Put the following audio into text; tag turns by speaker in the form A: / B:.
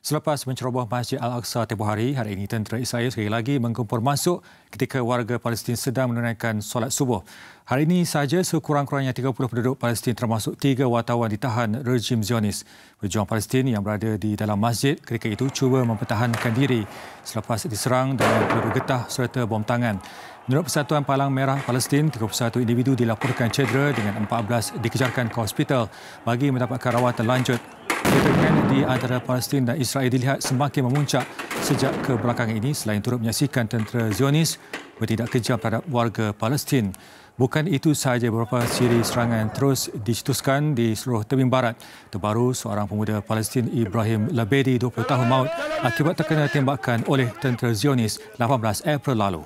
A: Selepas menceroboh Masjid Al-Aqsa tempoh hari, hari ini tentera Israel sekali lagi mengumpul masuk ketika warga Palestin sedang menunaikan solat subuh. Hari ini sahaja sekurang-kurangnya 30 penduduk Palestin termasuk tiga wartawan ditahan rejim Zionis. Pejuang Palestin yang berada di dalam masjid ketika itu cuba mempertahankan diri selepas diserang dengan peluru getah serta bom tangan. Menurut Persatuan Palang Merah Palestin, 31 individu dilaporkan cedera dengan 14 dikejarkan ke hospital bagi mendapatkan rawatan lanjut. Ketika di antara Palestin dan Israel dilihat semakin memuncak sejak kebelakangan ini selain turut menyaksikan tentera Zionis bertindak kejam terhadap warga Palestin. Bukan itu sahaja beberapa siri serangan terus dicetuskan di seluruh tebing barat. Terbaru, seorang pemuda Palestin Ibrahim Labedi, 20 tahun maut akibat terkena tembakan oleh tentera Zionis 18 April lalu.